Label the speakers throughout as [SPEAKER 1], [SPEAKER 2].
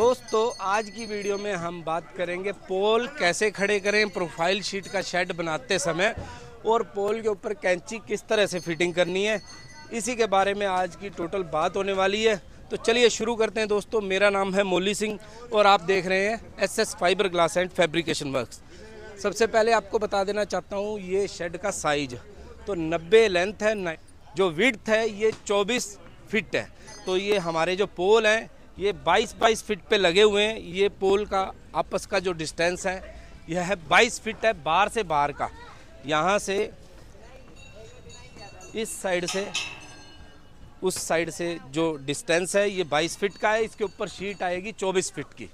[SPEAKER 1] दोस्तों आज की वीडियो में हम बात करेंगे पोल कैसे खड़े करें प्रोफाइल शीट का शेड बनाते समय और पोल के ऊपर कैंची किस तरह से फिटिंग करनी है इसी के बारे में आज की टोटल बात होने वाली है तो चलिए शुरू करते हैं दोस्तों मेरा नाम है मोली सिंह और आप देख रहे हैं S S fibre glass and fabrication work सबसे पहले आपको बता देना चाहता हूँ ये शेड का साइज तो नब्बे लेंथ है जो विड्थ है ये चौबीस फिट है तो ये हमारे जो पोल हैं ये 22-22 फीट पे लगे हुए हैं ये पोल का आपस का जो डिस्टेंस है यह है 22 फीट है बाहर से बाहर का यहाँ से इस साइड से उस साइड से जो डिस्टेंस है ये 22 फीट का है इसके ऊपर शीट आएगी 24 फीट की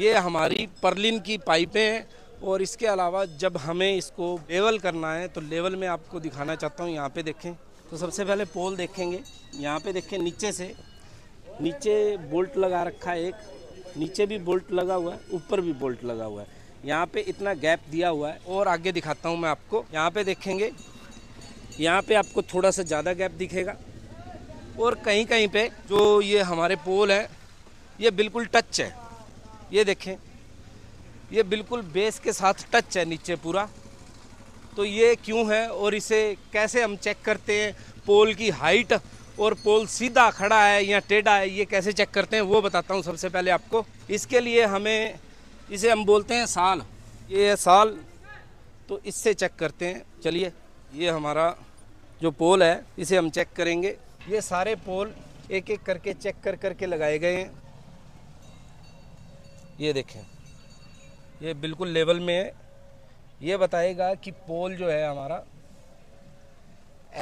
[SPEAKER 1] ये हमारी परलिन की पाइपें हैं और इसके अलावा जब हमें इसको लेवल करना है तो लेवल में आपको दिखाना चाहता हूँ यहाँ पे देखें तो सबसे पहले पोल देखेंगे यहाँ पे देखें नीचे से नीचे बोल्ट लगा रखा है एक नीचे भी बोल्ट लगा हुआ है ऊपर भी बोल्ट लगा हुआ है यहाँ पे इतना गैप दिया हुआ है और आगे दिखाता हूँ मैं आपको यहाँ पे देखेंगे यहाँ पे आपको थोड़ा सा ज़्यादा गैप दिखेगा और कहीं कहीं पे जो ये हमारे पोल हैं ये बिल्कुल टच है ये देखें ये बिल्कुल बेस के साथ टच है नीचे पूरा तो ये क्यों है और इसे कैसे हम चेक करते हैं पोल की हाइट और पोल सीधा खड़ा है या टेढ़ा है ये कैसे चेक करते हैं वो बताता हूँ सबसे पहले आपको इसके लिए हमें इसे हम बोलते हैं साल ये है साल तो इससे चेक करते हैं चलिए ये हमारा जो पोल है इसे हम चेक करेंगे ये सारे पोल एक एक करके चेक कर करके लगाए गए हैं ये देखें ये बिल्कुल लेवल में है ये बताएगा कि पोल जो है हमारा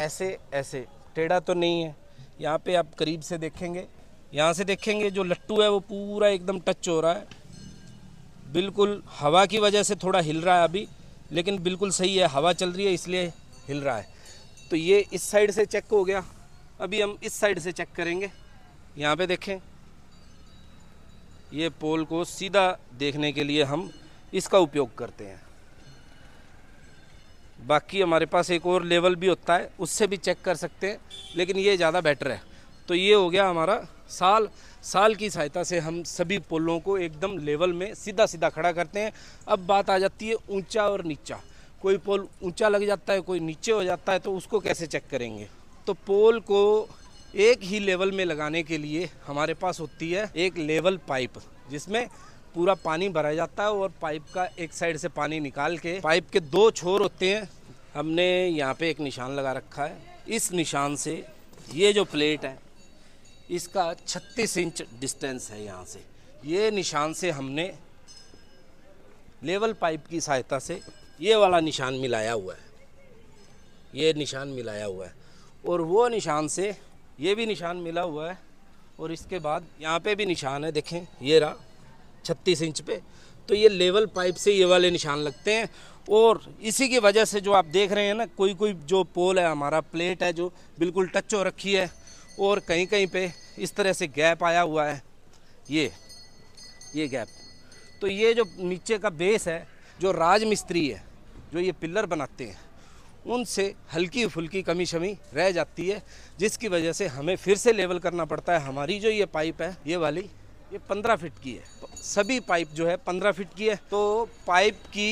[SPEAKER 1] ऐसे ऐसे टेढ़ा तो नहीं है यहाँ पे आप करीब से देखेंगे यहाँ से देखेंगे जो लट्टू है वो पूरा एकदम टच हो रहा है बिल्कुल हवा की वजह से थोड़ा हिल रहा है अभी लेकिन बिल्कुल सही है हवा चल रही है इसलिए हिल रहा है तो ये इस साइड से चेक हो गया अभी हम इस साइड से चेक करेंगे यहाँ पे देखें ये पोल को सीधा देखने के लिए हम इसका उपयोग करते हैं बाकी हमारे पास एक और लेवल भी होता है उससे भी चेक कर सकते हैं लेकिन ये ज़्यादा बेटर है तो ये हो गया हमारा साल साल की सहायता से हम सभी पोलों को एकदम लेवल में सीधा सीधा खड़ा करते हैं अब बात आ जाती है ऊंचा और नीचा कोई पोल ऊंचा लग जाता है कोई नीचे हो जाता है तो उसको कैसे चेक करेंगे तो पोल को एक ही लेवल में लगाने के लिए हमारे पास होती है एक लेवल पाइप जिसमें पूरा पानी भरा जाता है और पाइप का एक साइड से पानी निकाल के पाइप के दो छोर होते हैं हमने यहाँ पे एक निशान लगा रखा है इस निशान से ये जो प्लेट है इसका 36 इंच डिस्टेंस है यहाँ से ये निशान से हमने लेवल पाइप की सहायता से ये वाला निशान मिलाया हुआ है ये निशान मिलाया हुआ है और वो निशान से ये भी निशान मिला हुआ है और इसके बाद यहाँ पे भी निशान है देखें ये रहा 36 इंच पे तो ये लेवल पाइप से ये वाले निशान लगते हैं और इसी की वजह से जो आप देख रहे हैं ना कोई कोई जो पोल है हमारा प्लेट है जो बिल्कुल टच हो रखी है और कहीं कहीं पे इस तरह से गैप आया हुआ है ये ये गैप तो ये जो नीचे का बेस है जो राजमिस्त्री है जो ये पिलर बनाते हैं उनसे हल्की फुल्की कमी शमी रह जाती है जिसकी वजह से हमें फिर से लेवल करना पड़ता है हमारी जो ये पाइप है ये वाली ये पंद्रह फिट की है तो सभी पाइप जो है पंद्रह फिट की है तो पाइप की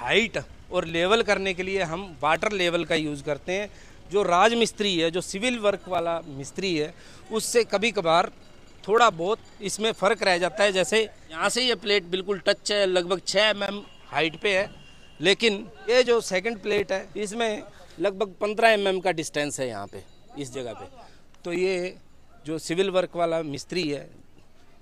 [SPEAKER 1] हाइट और लेवल करने के लिए हम वाटर लेवल का यूज़ करते हैं जो राज मिस्त्री है जो सिविल वर्क वाला मिस्त्री है उससे कभी कभार थोड़ा बहुत इसमें फ़र्क रह जाता है जैसे यहाँ से ये प्लेट बिल्कुल टच है लगभग छः एम हाइट पे है लेकिन ये जो सेकंड प्लेट है इसमें लगभग पंद्रह एम mm का डिस्टेंस है यहाँ पे इस जगह पे तो ये जो सिविल वर्क वाला मिस्त्री है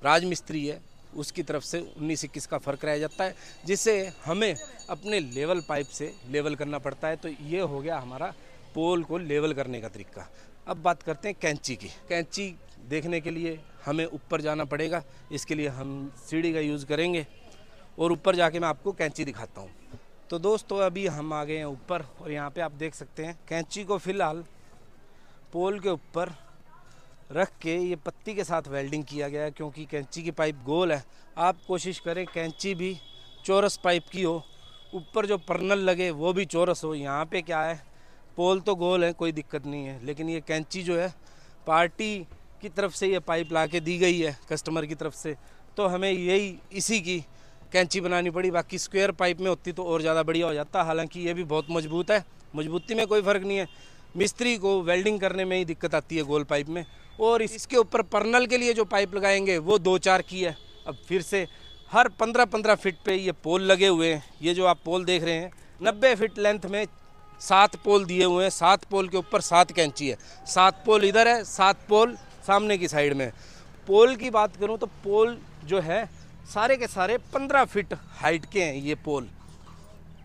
[SPEAKER 1] राजमिस्त्री है उसकी तरफ से उन्नीस इक्कीस का फ़र्क रह जाता है जिसे हमें अपने लेवल पाइप से लेवल करना पड़ता है तो ये हो गया हमारा पोल को लेवल करने का तरीका अब बात करते हैं कैंची की कैंची देखने के लिए हमें ऊपर जाना पड़ेगा इसके लिए हम सीढ़ी का यूज़ करेंगे और ऊपर जाके मैं आपको कैंची दिखाता हूँ तो दोस्तों अभी हम आ गए हैं ऊपर और यहाँ पे आप देख सकते हैं कैंची को फ़िलहाल पोल के ऊपर रख के ये पत्ती के साथ वेल्डिंग किया गया है क्योंकि कैंची की पाइप गोल है आप कोशिश करें कैंची भी चोरस पाइप की हो ऊपर जो पर्नल लगे वो भी चोरस हो यहाँ पे क्या है पोल तो गोल है कोई दिक्कत नहीं है लेकिन ये कैंची जो है पार्टी की तरफ से ये पाइप ला के दी गई है कस्टमर की तरफ से तो हमें यही इसी की कैंची बनानी पड़ी बाकी स्क्वेयर पाइप में होती तो और ज़्यादा बढ़िया हो जाता हालांकि ये भी बहुत मजबूत है मजबूती में कोई फ़र्क नहीं है मिस्त्री को वेल्डिंग करने में ही दिक्कत आती है गोल पाइप में और इसके ऊपर पर्नल के लिए जो पाइप लगाएंगे वो दो चार की है अब फिर से हर पंद्रह पंद्रह फिट पे ये पोल लगे हुए हैं ये जो आप पोल देख रहे हैं नब्बे फिट लेंथ में सात पोल दिए हुए हैं सात पोल के ऊपर सात कैंची है सात पोल इधर है सात पोल सामने की साइड में पोल की बात करूँ तो पोल जो है सारे के सारे पंद्रह फिट हाइट के हैं ये पोल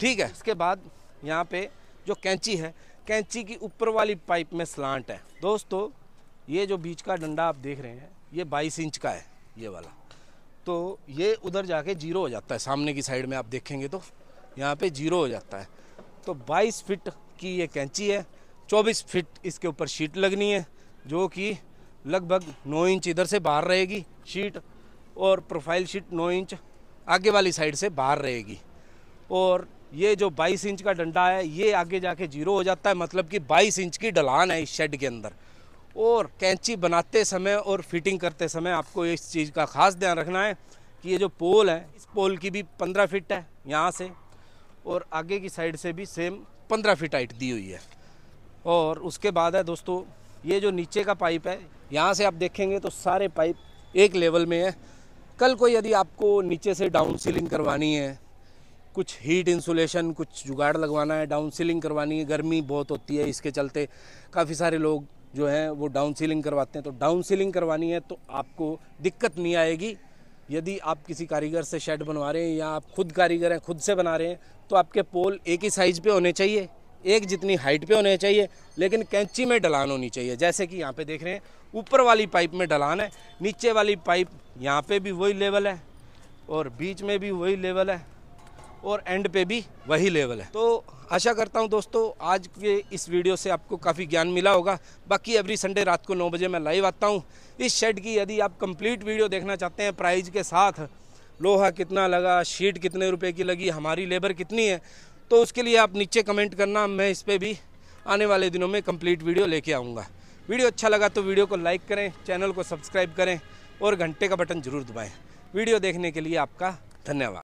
[SPEAKER 1] ठीक है इसके बाद यहाँ पे जो कैंची है कैंची की ऊपर वाली पाइप में स्लांट है दोस्तों ये जो बीच का डंडा आप देख रहे हैं ये 22 इंच का है ये वाला तो ये उधर जाके जीरो हो जाता है सामने की साइड में आप देखेंगे तो यहाँ पे जीरो हो जाता है तो 22 फिट की ये कैंची है 24 फिट इसके ऊपर शीट लगनी है जो कि लगभग 9 इंच इधर से बाहर रहेगी शीट और प्रोफाइल शीट 9 इंच आगे वाली साइड से बाहर रहेगी और ये जो 22 इंच का डंडा है ये आगे जाके जीरो हो जाता है मतलब कि 22 इंच की ढलान है इस शेड के अंदर और कैंची बनाते समय और फिटिंग करते समय आपको इस चीज़ का ख़ास ध्यान रखना है कि ये जो पोल है इस पोल की भी पंद्रह फिट है यहाँ से और आगे की साइड से भी सेम पंद्रह फिट हाइट दी हुई है और उसके बाद है दोस्तों ये जो नीचे का पाइप है यहाँ से आप देखेंगे तो सारे पाइप एक लेवल में है कल को यदि आपको नीचे से डाउन सीलिंग करवानी है कुछ हीट इंसुलेशन कुछ जुगाड़ लगवाना है डाउन सीलिंग करवानी है गर्मी बहुत होती है इसके चलते काफ़ी सारे लोग जो है वो डाउन सीलिंग करवाते हैं तो डाउन सीलिंग करवानी है तो आपको दिक्कत नहीं आएगी यदि आप किसी कारीगर से शेड बनवा रहे हैं या आप खुद कारीगर हैं खुद से बना रहे हैं तो आपके पोल एक ही साइज़ पे होने चाहिए एक जितनी हाइट पे होने चाहिए लेकिन कैंची में ढलान होनी चाहिए जैसे कि यहाँ पे देख रहे हैं ऊपर वाली पाइप में ढलान है नीचे वाली पाइप यहाँ पे भी वही लेवल है और बीच में भी वही लेवल है और एंड पे भी वही लेवल है तो आशा करता हूं दोस्तों आज के इस वीडियो से आपको काफ़ी ज्ञान मिला होगा बाकी एवरी संडे रात को नौ बजे मैं लाइव आता हूं इस शेड की यदि आप कंप्लीट वीडियो देखना चाहते हैं प्राइस के साथ लोहा कितना लगा शीट कितने रुपए की लगी हमारी लेबर कितनी है तो उसके लिए आप नीचे कमेंट करना मैं इस पर भी आने वाले दिनों में कम्प्लीट वीडियो लेके आऊँगा वीडियो अच्छा लगा तो वीडियो को लाइक करें चैनल को सब्सक्राइब करें और घंटे का बटन ज़रूर दबाएँ वीडियो देखने के लिए आपका धन्यवाद